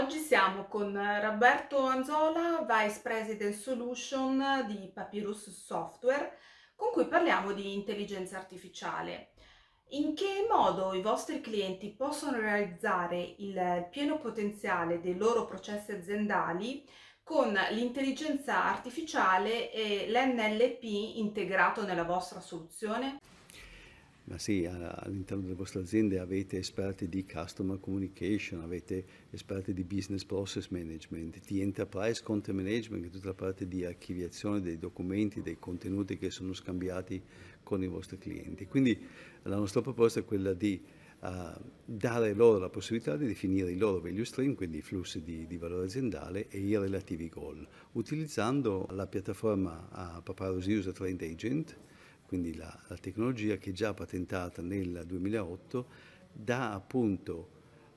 Oggi siamo con Roberto Anzola, Vice President Solution di Papyrus Software, con cui parliamo di intelligenza artificiale. In che modo i vostri clienti possono realizzare il pieno potenziale dei loro processi aziendali con l'intelligenza artificiale e l'NLP integrato nella vostra soluzione? Ma sì, all'interno delle vostre aziende avete esperti di customer communication, avete esperti di business process management, di enterprise content management, che è tutta la parte di archiviazione dei documenti, dei contenuti che sono scambiati con i vostri clienti. Quindi la nostra proposta è quella di uh, dare loro la possibilità di definire i loro value stream, quindi i flussi di, di valore aziendale e i relativi goal, utilizzando la piattaforma uh, Papyrus User Trend Agent, quindi la, la tecnologia che già patentata nel 2008 dà appunto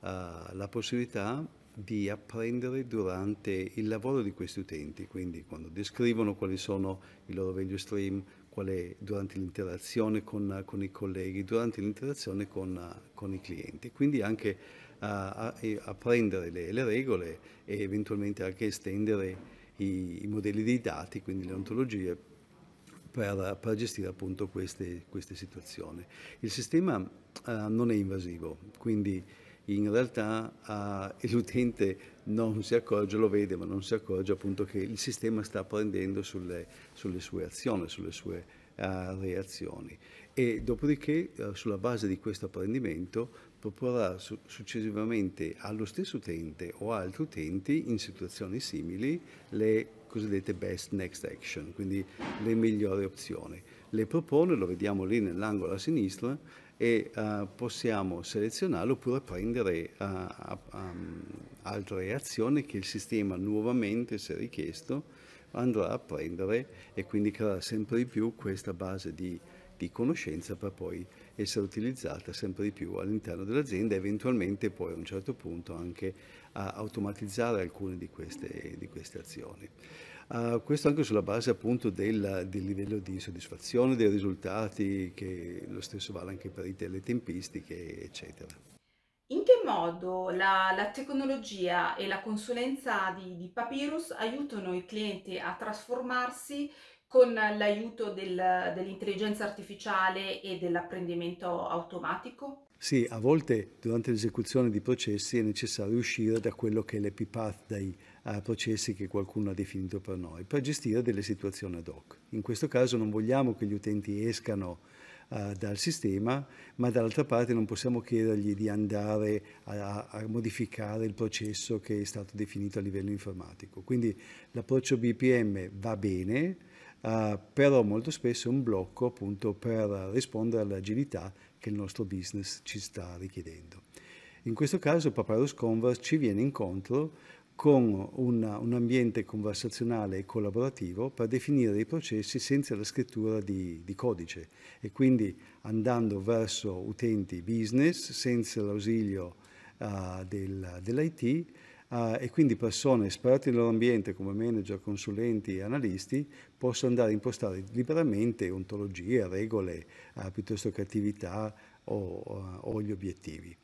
uh, la possibilità di apprendere durante il lavoro di questi utenti, quindi quando descrivono quali sono i loro value stream, quale, durante l'interazione con, con, i colleghi, durante l'interazione con, con i clienti. Quindi anche uh, apprendere le, le, regole e eventualmente anche estendere i, i modelli dei dati, quindi le ontologie, per, per gestire appunto queste, queste, situazioni. Il sistema eh, non è invasivo, quindi in realtà eh, l'utente non si accorge, lo vede, ma non si accorge appunto che il sistema sta prendendo sulle, sulle sue azioni, sulle sue eh, reazioni. E dopodiché, eh, sulla base di questo apprendimento, proporrà su successivamente allo stesso utente o altri utenti in situazioni simili le cosiddette best next action, quindi le migliori opzioni. Le propone, lo vediamo lì nell'angolo a sinistra, e uh, possiamo selezionare oppure prendere uh, um, altre azioni che il sistema nuovamente, se richiesto, andrà a prendere e quindi creerà sempre di più questa base di di conoscenza per poi essere utilizzata sempre di più all'interno dell'azienda e eventualmente poi a un certo punto anche a automatizzare alcune di queste, di queste azioni. Uh, questo anche sulla base appunto del, del, livello di soddisfazione dei risultati, che lo stesso vale anche per i teletempistiche, eccetera. In che modo la, la tecnologia e la consulenza di, di Papyrus aiutano i clienti a trasformarsi con l'aiuto del, dell'intelligenza artificiale e dell'apprendimento automatico? Sì, a volte durante l'esecuzione di processi è necessario uscire da quello che è l'epipath dai uh, eh, processi che qualcuno ha definito per noi, per gestire delle situazioni ad hoc. In questo caso non vogliamo che gli utenti escano uh, dal sistema, ma dall'altra parte non possiamo chiedergli di andare a, a modificare il processo che è stato definito a livello informatico. Quindi l'approccio BPM va bene, Uh, però molto spesso è un blocco appunto per rispondere all'agilità che il nostro business ci sta richiedendo. In questo caso Papyrus Converse ci viene incontro con una, un ambiente conversazionale e collaborativo per definire i processi senza la scrittura di, di codice e quindi andando verso utenti business senza l'ausilio uh, del, dell'IT Ah, e quindi persone esperte nel loro ambiente come manager, consulenti e analisti possono andare a impostare liberamente ontologie, regole, uh, piuttosto che attività o, uh, o gli obiettivi.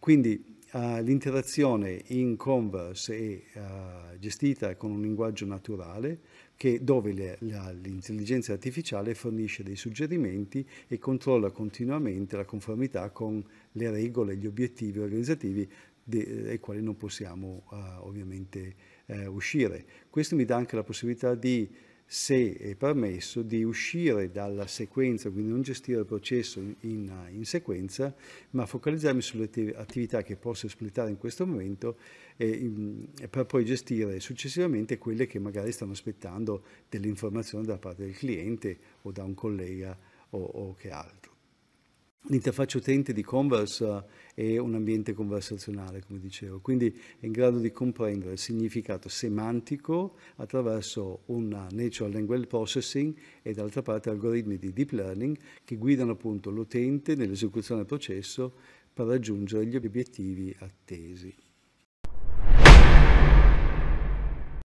Quindi l'interazione in Converse è gestita con un linguaggio naturale che, dove l'intelligenza artificiale fornisce dei suggerimenti e controlla continuamente la conformità con le regole gli obiettivi organizzativi de, dai quali non possiamo uh, ovviamente uh, uscire. Questo mi dà anche la possibilità di, se è permesso, di uscire dalla sequenza, quindi non gestire il processo in, in sequenza, ma focalizzarmi sulle attività che posso espletare in questo momento e, in, mm, per poi gestire successivamente quelle che magari stanno aspettando dell'informazione da parte del cliente o da un collega o, o che altro. L'interfaccia utente di Converse eh, è un ambiente conversazionale, come dicevo, quindi è in grado di comprendere il significato semantico attraverso un natural language processing e dall'altra parte algoritmi di deep learning che guidano appunto l'utente nell'esecuzione del processo per raggiungere gli obiettivi attesi.